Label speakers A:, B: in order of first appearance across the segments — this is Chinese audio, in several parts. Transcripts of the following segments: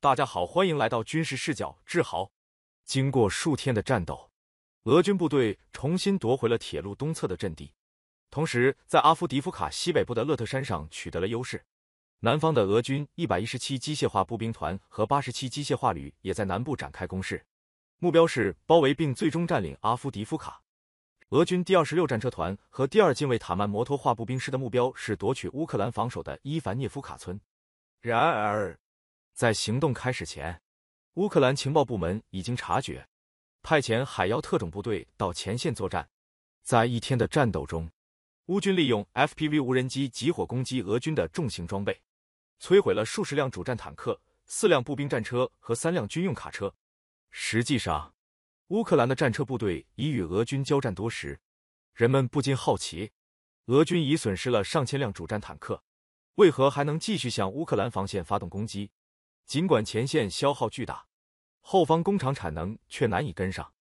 A: 大家好，欢迎来到军事视角。志豪，经过数天的战斗，俄军部队重新夺回了铁路东侧的阵地，同时在阿夫迪夫卡西北部的勒特山上取得了优势。南方的俄军一百一十七机械化步兵团和八十七机械化旅也在南部展开攻势，目标是包围并最终占领阿夫迪夫卡。俄军第二十六战车团和第二近卫塔曼摩托化步兵师的目标是夺取乌克兰防守的伊凡涅夫卡村。然而。在行动开始前，乌克兰情报部门已经察觉，派遣海妖特种部队到前线作战。在一天的战斗中，乌军利用 FPV 无人机集火攻击俄军的重型装备，摧毁了数十辆主战坦克、四辆步兵战车和三辆军用卡车。实际上，乌克兰的战车部队已与俄军交战多时。人们不禁好奇，俄军已损失了上千辆主战坦克，为何还能继续向乌克兰防线发动攻击？尽管前线消耗巨大，后方工厂产能却难以跟上。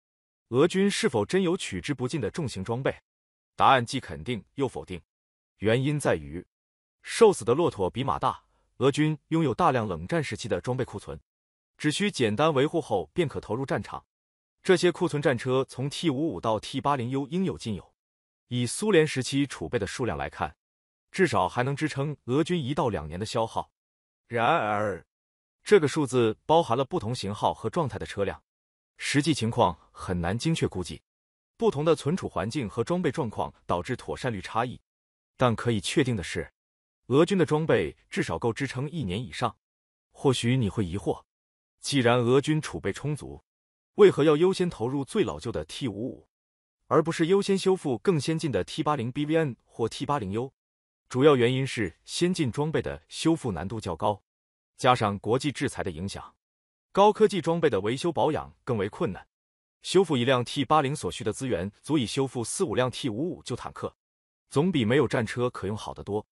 A: 俄军是否真有取之不尽的重型装备？答案既肯定又否定。原因在于，瘦死的骆驼比马大。俄军拥有大量冷战时期的装备库存，只需简单维护后便可投入战场。这些库存战车从 T 五五到 T 八零 U 应有尽有。以苏联时期储备的数量来看，至少还能支撑俄军一到两年的消耗。然而，这个数字包含了不同型号和状态的车辆，实际情况很难精确估计。不同的存储环境和装备状况导致妥善率差异，但可以确定的是，俄军的装备至少够支撑一年以上。或许你会疑惑，既然俄军储备充足，为何要优先投入最老旧的 T 五五，而不是优先修复更先进的 T 八零 BVN 或 T 八零 U？主要原因是先进装备的修复难度较高。加上国际制裁的影响，高科技装备的维修保养更为困难。修复一辆 T 八零所需的资源，足以修复四五辆 T 五五旧坦克，总比没有战车可用好得多。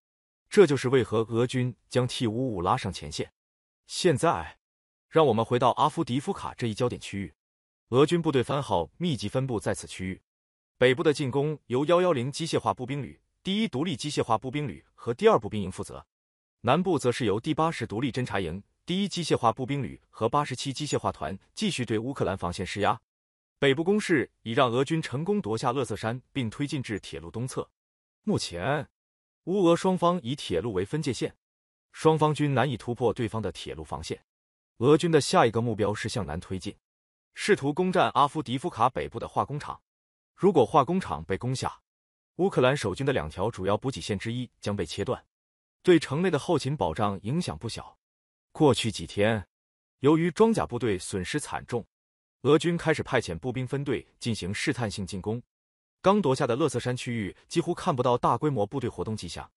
A: 这就是为何俄军将 T 五五拉上前线。现在，让我们回到阿夫迪夫卡这一焦点区域，俄军部队番号密集分布在此区域。北部的进攻由幺幺零机械化步兵旅、第一独立机械化步兵旅和第二步兵营负责。南部则是由第八十独立侦察营、第一机械化步兵旅和八十七机械化团继续对乌克兰防线施压。北部攻势已让俄军成功夺下勒瑟山，并推进至铁路东侧。目前，乌俄双方以铁路为分界线，双方均难以突破对方的铁路防线。俄军的下一个目标是向南推进，试图攻占阿夫迪夫卡北部的化工厂。如果化工厂被攻下，乌克兰守军的两条主要补给线之一将被切断。对城内的后勤保障影响不小。过去几天，由于装甲部队损失惨重，俄军开始派遣步兵分队进行试探性进攻。刚夺下的勒瑟山区域几乎看不到大规模部队活动迹象。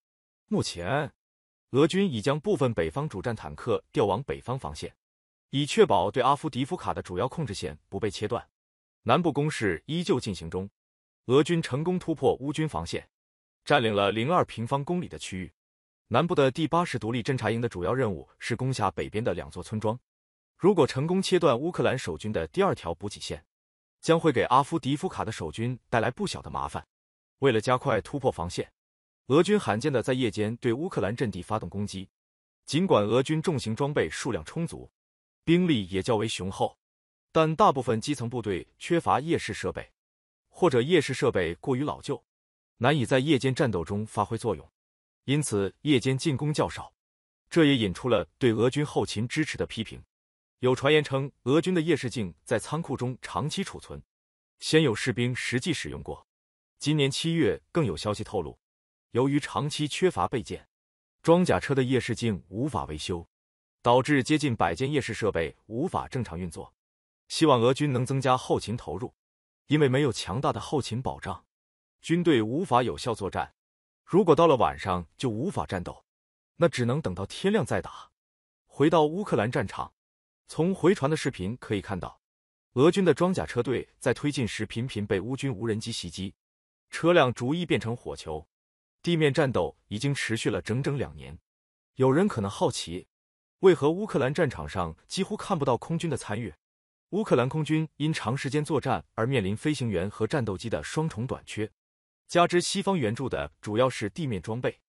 A: 目前，俄军已将部分北方主战坦克调往北方防线，以确保对阿夫迪夫卡的主要控制线不被切断。南部攻势依旧进行中，俄军成功突破乌军防线，占领了零二平方公里的区域。南部的第八十独立侦察营的主要任务是攻下北边的两座村庄。如果成功切断乌克兰守军的第二条补给线，将会给阿夫迪夫卡的守军带来不小的麻烦。为了加快突破防线，俄军罕见的在夜间对乌克兰阵地发动攻击。尽管俄军重型装备数量充足，兵力也较为雄厚，但大部分基层部队缺乏夜视设备，或者夜视设备过于老旧，难以在夜间战斗中发挥作用。因此，夜间进攻较少，这也引出了对俄军后勤支持的批评。有传言称，俄军的夜视镜在仓库中长期储存，先有士兵实际使用过。今年七月，更有消息透露，由于长期缺乏备件，装甲车的夜视镜无法维修，导致接近百件夜视设备无法正常运作。希望俄军能增加后勤投入，因为没有强大的后勤保障，军队无法有效作战。如果到了晚上就无法战斗，那只能等到天亮再打。回到乌克兰战场，从回传的视频可以看到，俄军的装甲车队在推进时频频被乌军无人机袭击，车辆逐一变成火球。地面战斗已经持续了整整两年。有人可能好奇，为何乌克兰战场上几乎看不到空军的参与？乌克兰空军因长时间作战而面临飞行员和战斗机的双重短缺。加之西方援助的主要是地面装备，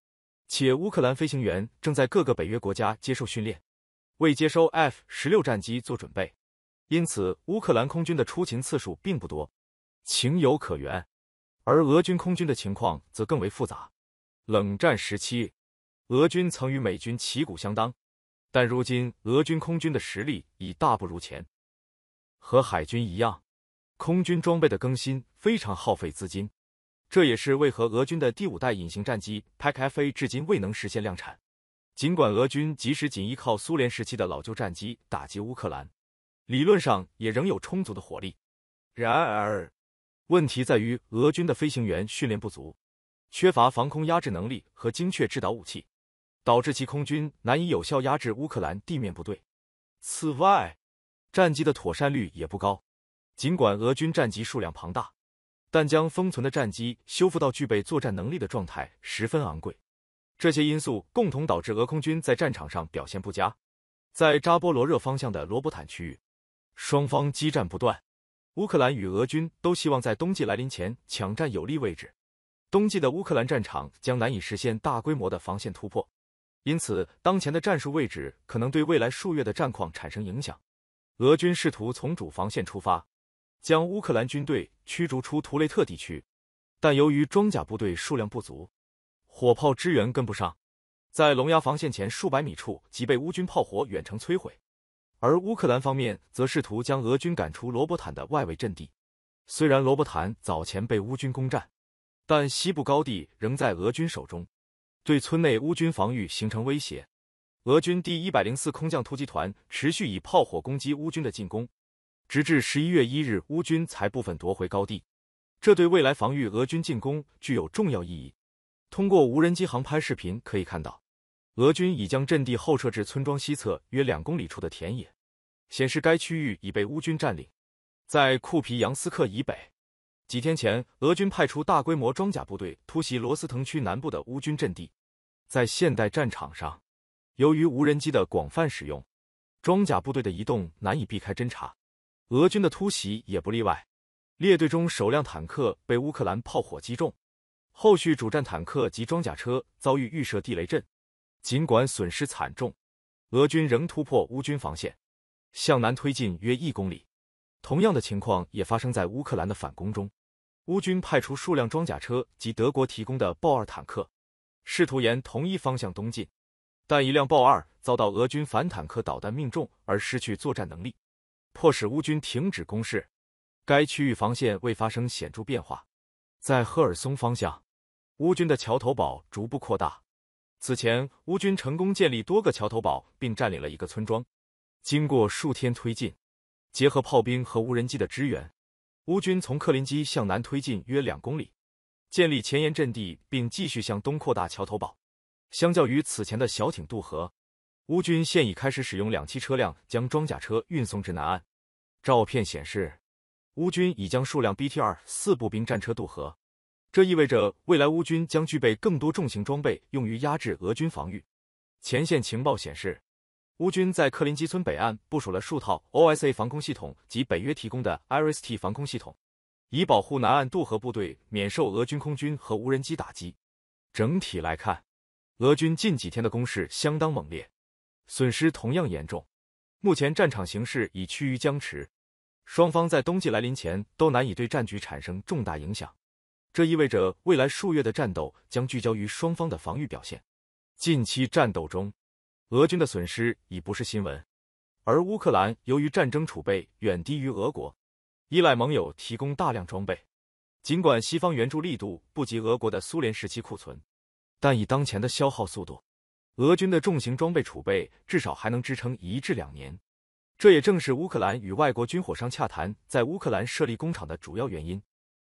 A: 且乌克兰飞行员正在各个北约国家接受训练，为接收 F 十六战机做准备，因此乌克兰空军的出勤次数并不多，情有可原。而俄军空军的情况则更为复杂。冷战时期，俄军曾与美军旗鼓相当，但如今俄军空军的实力已大不如前。和海军一样，空军装备的更新非常耗费资金。这也是为何俄军的第五代隐形战机 p c f a 至今未能实现量产。尽管俄军即使仅依靠苏联时期的老旧战机打击乌克兰，理论上也仍有充足的火力。然而，问题在于俄军的飞行员训练不足，缺乏防空压制能力和精确制导武器，导致其空军难以有效压制乌克兰地面部队。此外，战机的妥善率也不高。尽管俄军战机数量庞大。但将封存的战机修复到具备作战能力的状态十分昂贵，这些因素共同导致俄空军在战场上表现不佳。在扎波罗热方向的罗伯坦区域，双方激战不断。乌克兰与俄军都希望在冬季来临前抢占有利位置。冬季的乌克兰战场将难以实现大规模的防线突破，因此当前的战术位置可能对未来数月的战况产生影响。俄军试图从主防线出发。将乌克兰军队驱逐出图雷特地区，但由于装甲部队数量不足，火炮支援跟不上，在龙牙防线前数百米处即被乌军炮火远程摧毁。而乌克兰方面则试图将俄军赶出罗伯坦的外围阵地。虽然罗伯坦早前被乌军攻占，但西部高地仍在俄军手中，对村内乌军防御形成威胁。俄军第一百零四空降突击团持续以炮火攻击乌军的进攻。直至十一月一日，乌军才部分夺回高地，这对未来防御俄军进攻具有重要意义。通过无人机航拍视频可以看到，俄军已将阵地后撤至村庄西侧约两公里处的田野，显示该区域已被乌军占领。在库皮扬斯克以北，几天前俄军派出大规模装甲部队突袭罗斯腾区南部的乌军阵地。在现代战场上，由于无人机的广泛使用，装甲部队的移动难以避开侦察。俄军的突袭也不例外，列队中首辆坦克被乌克兰炮火击中，后续主战坦克及装甲车遭遇预设地雷阵，尽管损失惨重，俄军仍突破乌军防线，向南推进约一公里。同样的情况也发生在乌克兰的反攻中，乌军派出数辆装甲车及德国提供的豹二坦克，试图沿同一方向东进，但一辆豹二遭到俄军反坦克导弹命中而失去作战能力。迫使乌军停止攻势，该区域防线未发生显著变化。在赫尔松方向，乌军的桥头堡逐步扩大。此前，乌军成功建立多个桥头堡并占领了一个村庄。经过数天推进，结合炮兵和无人机的支援，乌军从克林基向南推进约两公里，建立前沿阵地并继续向东扩大桥头堡。相较于此前的小艇渡河。乌军现已开始使用两栖车辆将装甲车运送至南岸。照片显示，乌军已将数辆 BTR 四步兵战车渡河，这意味着未来乌军将具备更多重型装备用于压制俄军防御。前线情报显示，乌军在克林基村北岸部署了数套 OSA 防空系统及北约提供的 IRIS-T 防空系统，以保护南岸渡河部队免受俄军空军和无人机打击。整体来看，俄军近几天的攻势相当猛烈。损失同样严重，目前战场形势已趋于僵持，双方在冬季来临前都难以对战局产生重大影响。这意味着未来数月的战斗将聚焦于双方的防御表现。近期战斗中，俄军的损失已不是新闻，而乌克兰由于战争储备远低于俄国，依赖盟友提供大量装备。尽管西方援助力度不及俄国的苏联时期库存，但以当前的消耗速度。俄军的重型装备储备至少还能支撑一至两年，这也正是乌克兰与外国军火商洽谈在乌克兰设立工厂的主要原因。